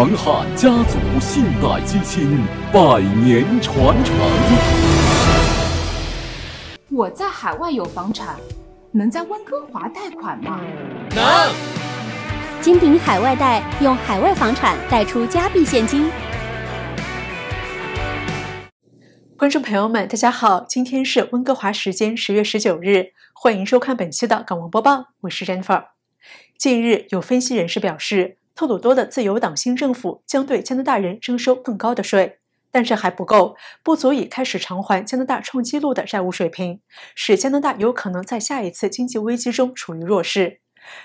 恒汉家族信贷基金，百年传承。我在海外有房产，能在温哥华贷款吗？能。金鼎海外贷用海外房产贷出加币现金。观众朋友们，大家好，今天是温哥华时间十月十九日，欢迎收看本期的港闻播报，我是 Jennifer。近日有分析人士表示。特鲁多的自由党新政府将对加拿大人征收更高的税，但这还不够，不足以开始偿还加拿大创纪录的债务水平，使加拿大有可能在下一次经济危机中处于弱势。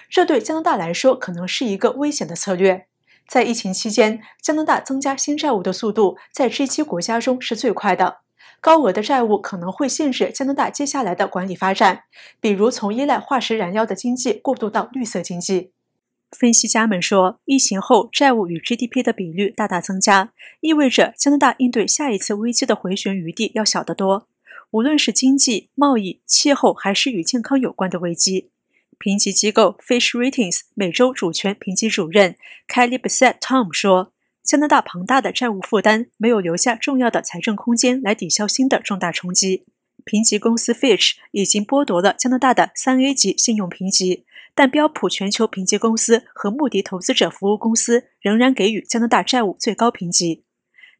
这对加拿大来说可能是一个危险的策略。在疫情期间，加拿大增加新债务的速度在 G7 国家中是最快的。高额的债务可能会限制加拿大接下来的管理发展，比如从依赖化石燃料的经济过渡到绿色经济。分析家们说，疫情后债务与 GDP 的比率大大增加，意味着加拿大应对下一次危机的回旋余地要小得多。无论是经济、贸易、气候，还是与健康有关的危机，评级机构 f i s h Ratings 美洲主权评级主任 k e l l y b e s e t Tom 说：“加拿大庞大的债务负担没有留下重要的财政空间来抵消新的重大冲击。”评级公司 Fitch 已经剥夺了加拿大的三 A 级信用评级。但标普全球评级公司和穆迪投资者服务公司仍然给予加拿大债务最高评级。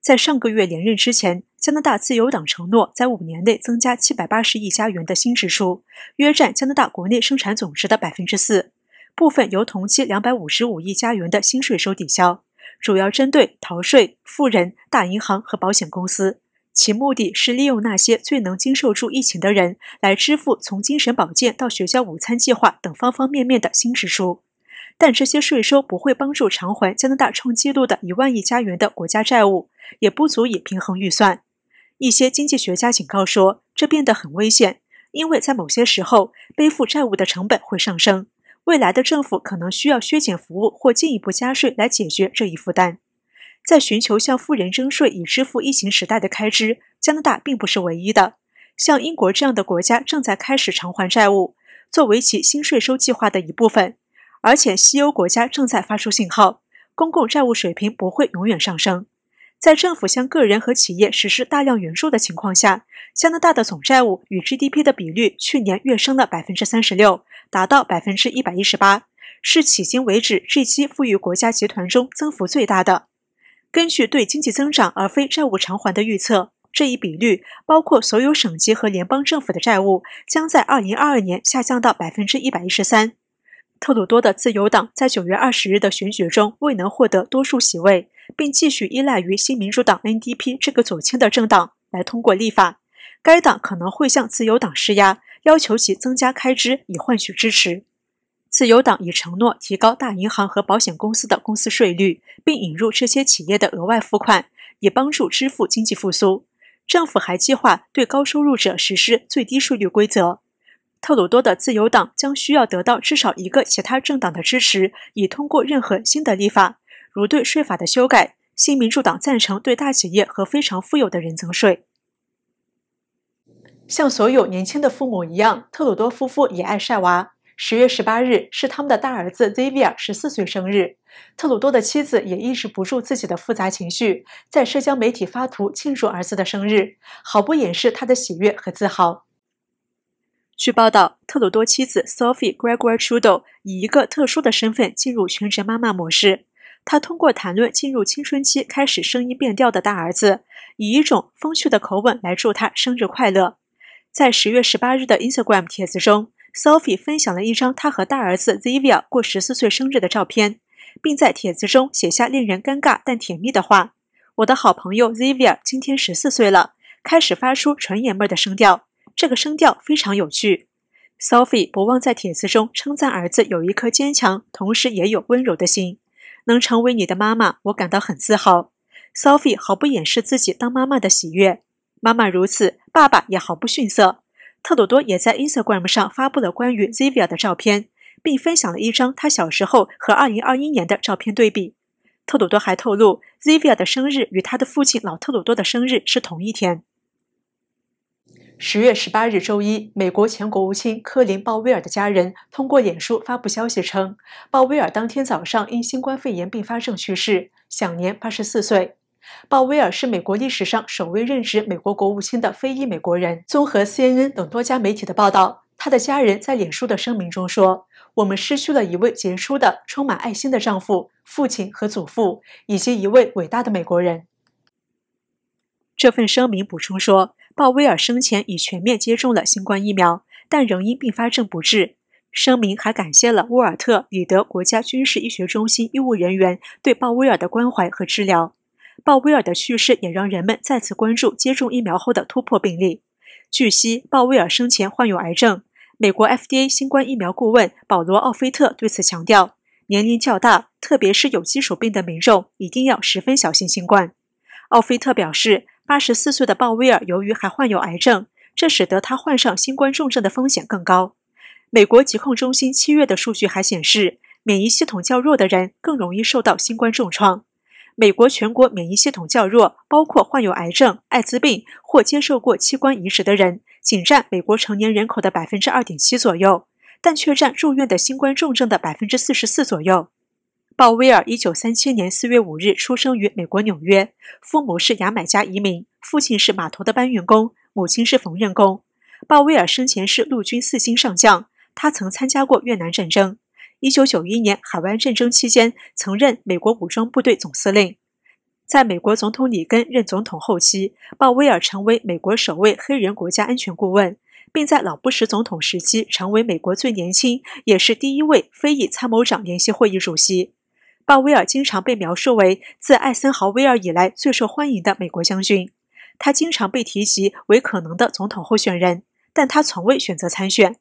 在上个月连任之前，加拿大自由党承诺在五年内增加七百八十亿加元的新支出，约占加拿大国内生产总值的百分之四，部分由同期两百五十五亿加元的新税收抵消，主要针对逃税、富人、大银行和保险公司。其目的是利用那些最能经受住疫情的人来支付从精神保健到学校午餐计划等方方面面的新支出，但这些税收不会帮助偿还加拿大创纪录的一万亿加元的国家债务，也不足以平衡预算。一些经济学家警告说，这变得很危险，因为在某些时候背负债务的成本会上升，未来的政府可能需要削减服务或进一步加税来解决这一负担。在寻求向富人征税以支付疫情时代的开支，加拿大并不是唯一的。像英国这样的国家正在开始偿还债务，作为其新税收计划的一部分。而且，西欧国家正在发出信号，公共债务水平不会永远上升。在政府向个人和企业实施大量援助的情况下，加拿大的总债务与 GDP 的比率去年跃升了百分之三十六，达到百分之一百一十八，是迄今为止 G7 富裕国家集团中增幅最大的。根据对经济增长而非债务偿还的预测，这一比率包括所有省级和联邦政府的债务，将在2022年下降到113%。特鲁多的自由党在9月20日的选举中未能获得多数席位，并继续依赖于新民主党 （NDP） 这个左倾的政党来通过立法。该党可能会向自由党施压，要求其增加开支以换取支持。自由党已承诺提高大银行和保险公司的公司税率。并引入这些企业的额外付款，以帮助支付经济复苏。政府还计划对高收入者实施最低税率规则。特鲁多的自由党将需要得到至少一个其他政党的支持，以通过任何新的立法，如对税法的修改。新民主党赞成对大企业和非常富有的人增税。像所有年轻的父母一样，特鲁多夫妇也爱晒娃。十月十八日是他们的大儿子 z a v i e r 十四岁生日，特鲁多的妻子也抑制不住自己的复杂情绪，在社交媒体发图庆祝儿子的生日，毫不掩饰他的喜悦和自豪。据报道，特鲁多妻子 Sophie g r e g o r y Trudeau 以一个特殊的身份进入全职妈妈模式，她通过谈论进入青春期开始声音变调的大儿子，以一种风趣的口吻来祝他生日快乐。在十月十八日的 Instagram 帖子中。Sophie 分享了一张她和大儿子 Zavier 过十四岁生日的照片，并在帖子中写下令人尴尬但甜蜜的话：“我的好朋友 Zavier 今天十四岁了，开始发出纯爷们的声调，这个声调非常有趣。” Sophie 不忘在帖子中称赞儿子有一颗坚强同时也有温柔的心，能成为你的妈妈，我感到很自豪。Sophie 毫不掩饰自己当妈妈的喜悦，妈妈如此，爸爸也毫不逊色。特鲁多也在 Instagram 上发布了关于 Ziva i 的照片，并分享了一张他小时候和2021年的照片对比。特鲁多还透露，Ziva i 的生日与他的父亲老特鲁多的生日是同一天。十月十八日周一，美国前国务卿科林·鲍威尔的家人通过脸书发布消息称，鲍威尔当天早上因新冠肺炎并发症去世，享年八十四岁。鲍威尔是美国历史上首位任职美国国务卿的非裔美国人。综合 CNN 等多家媒体的报道，他的家人在脸书的声明中说：“我们失去了一位杰出的、充满爱心的丈夫、父亲和祖父，以及一位伟大的美国人。”这份声明补充说，鲍威尔生前已全面接种了新冠疫苗，但仍因并发症不治。声明还感谢了沃尔特里德国家军事医学中心医务人员对鲍威尔的关怀和治疗。鲍威尔的去世也让人们再次关注接种疫苗后的突破病例。据悉，鲍威尔生前患有癌症。美国 FDA 新冠疫苗顾问保罗·奥菲特对此强调，年龄较大，特别是有基础病的民众一定要十分小心新冠。奥菲特表示，八十四岁的鲍威尔由于还患有癌症，这使得他患上新冠重症的风险更高。美国疾控中心七月的数据还显示，免疫系统较弱的人更容易受到新冠重创。美国全国免疫系统较弱，包括患有癌症、艾滋病或接受过器官移植的人，仅占美国成年人口的百分之二点七左右，但却占住院的新冠重症的百分之四十四左右。鲍威尔一九三七年四月五日出生于美国纽约，父母是牙买加移民，父亲是码头的搬运工，母亲是缝纫工。鲍威尔生前是陆军四星上将，他曾参加过越南战争。一九九一年海湾战争期间，曾任美国武装部队总司令。在美国总统里根任总统后期，鲍威尔成为美国首位黑人国家安全顾问，并在老布什总统时期成为美国最年轻，也是第一位非裔参谋长联席会议主席。鲍威尔经常被描述为自艾森豪威尔以来最受欢迎的美国将军。他经常被提及为可能的总统候选人，但他从未选择参选。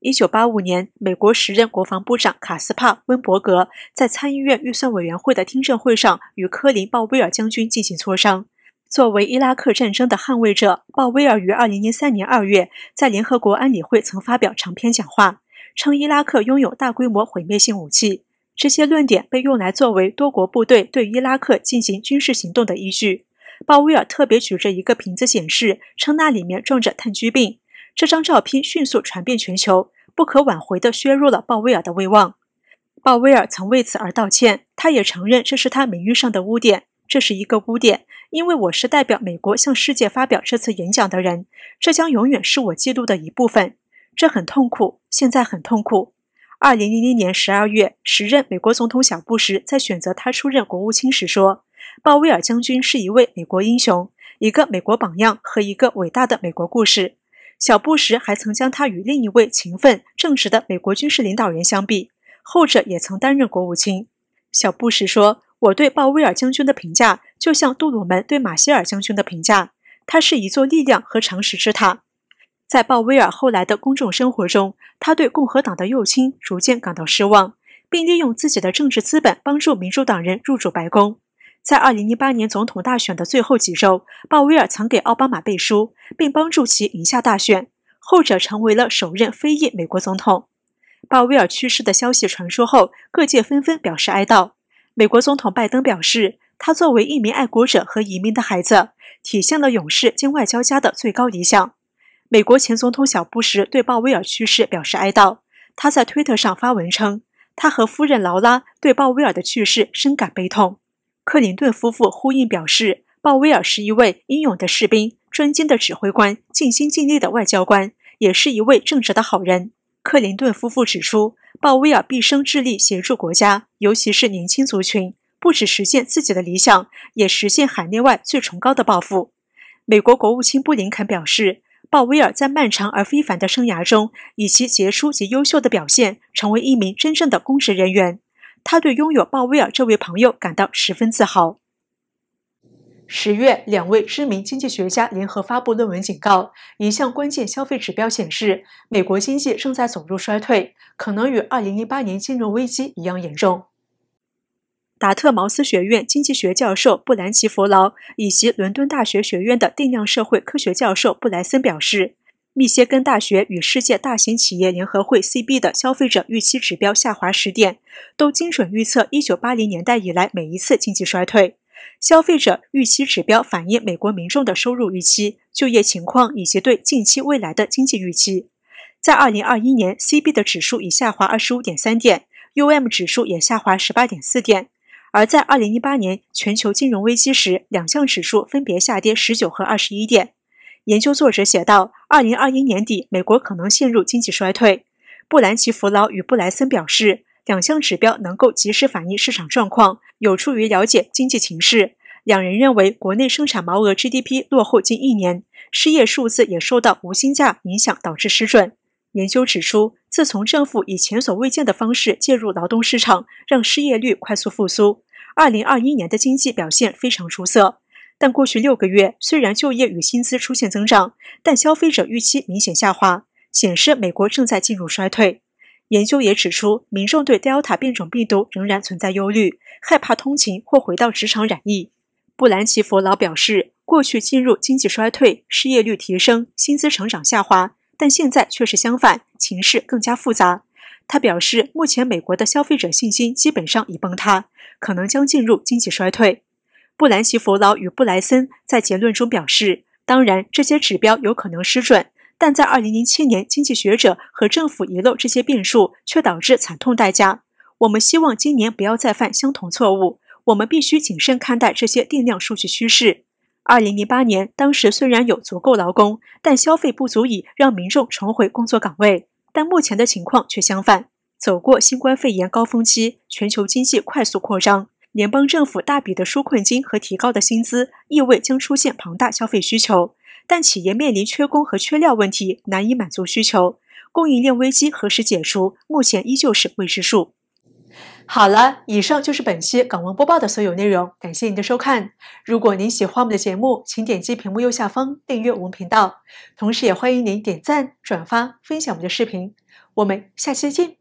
一九八五年，美国时任国防部长卡斯帕·温伯格在参议院预算委员会的听证会上与科林·鲍威尔将军进行磋商。作为伊拉克战争的捍卫者，鲍威尔于二零零三年二月在联合国安理会曾发表长篇讲话，称伊拉克拥有大规模毁灭性武器。这些论点被用来作为多国部队对伊拉克进行军事行动的依据。鲍威尔特别举着一个瓶子，显示称那里面装着炭疽病。这张照片迅速传遍全球，不可挽回地削弱了鲍威尔的威望。鲍威尔曾为此而道歉，他也承认这是他名誉上的污点。这是一个污点，因为我是代表美国向世界发表这次演讲的人，这将永远是我记录的一部分。这很痛苦，现在很痛苦。二零零零年十二月，时任美国总统小布什在选择他出任国务卿时说：“鲍威尔将军是一位美国英雄，一个美国榜样和一个伟大的美国故事。”小布什还曾将他与另一位勤奋正直的美国军事领导人相比，后者也曾担任国务卿。小布什说：“我对鲍威尔将军的评价，就像杜鲁门对马歇尔将军的评价，他是一座力量和常识之塔。”在鲍威尔后来的公众生活中，他对共和党的右倾逐渐感到失望，并利用自己的政治资本帮助民主党人入主白宫。在二零1八年总统大选的最后几周，鲍威尔曾给奥巴马背书，并帮助其赢下大选，后者成为了首任非裔美国总统。鲍威尔去世的消息传出后，各界纷纷表示哀悼。美国总统拜登表示，他作为一名爱国者和移民的孩子，体现了勇士兼外交家的最高理想。美国前总统小布什对鲍威尔去世表示哀悼，他在推特上发文称，他和夫人劳拉对鲍威尔的去世深感悲痛。克林顿夫妇呼应表示，鲍威尔是一位英勇的士兵、尊敬的指挥官、尽心尽力的外交官，也是一位正直的好人。克林顿夫妇指出，鲍威尔毕生致力协助国家，尤其是年轻族群，不止实现自己的理想，也实现海内外最崇高的抱负。美国国务卿布林肯表示，鲍威尔在漫长而非凡的生涯中，以其杰出及优秀的表现，成为一名真正的公职人员。他对拥有鲍威尔这位朋友感到十分自豪。十月，两位知名经济学家联合发布论文，警告一项关键消费指标显示，美国经济正在走入衰退，可能与2 0 1 8年金融危机一样严重。达特茅斯学院经济学教授布兰奇·弗劳以及伦敦大学学院的定量社会科学教授布莱森表示。密歇根大学与世界大型企业联合会 （CB） 的消费者预期指标下滑十点，都精准预测1980年代以来每一次经济衰退。消费者预期指标反映美国民众的收入预期、就业情况以及对近期未来的经济预期。在2021年，CB 的指数已下滑25.3点，UM 指数也下滑18.4点。而在2018年全球金融危机时，两项指数分别下跌19和21点。研究作者写道，二零二一年底，美国可能陷入经济衰退。布兰奇·弗劳与布莱森表示，两项指标能够及时反映市场状况，有助于了解经济形势。两人认为，国内生产毛额 GDP 落后近一年，失业数字也受到无薪假影响，导致失准。研究指出，自从政府以前所未见的方式介入劳动市场，让失业率快速复苏，二零二一年的经济表现非常出色。但过去六个月，虽然就业与薪资出现增长，但消费者预期明显下滑，显示美国正在进入衰退。研究也指出，民众对 Delta 变种病毒仍然存在忧虑，害怕通勤或回到职场染疫。布兰奇佛劳表示，过去进入经济衰退，失业率提升，薪资成长下滑，但现在却是相反，情势更加复杂。他表示，目前美国的消费者信心基本上已崩塌，可能将进入经济衰退。布兰奇·弗劳与布莱森在结论中表示：“当然，这些指标有可能失准，但在2007年，经济学者和政府遗漏这些变数，却导致惨痛代价。我们希望今年不要再犯相同错误。我们必须谨慎看待这些定量数据趋势。2008年，当时虽然有足够劳工，但消费不足以让民众重回工作岗位。但目前的情况却相反，走过新冠肺炎高峰期，全球经济快速扩张。”联邦政府大笔的纾困金和提高的薪资，意味将出现庞大消费需求，但企业面临缺工和缺料问题，难以满足需求，供应链危机何时解除，目前依旧是未知数。好了，以上就是本期港闻播报的所有内容，感谢您的收看。如果您喜欢我们的节目，请点击屏幕右下方订阅我们频道，同时也欢迎您点赞、转发、分享我们的视频。我们下期见。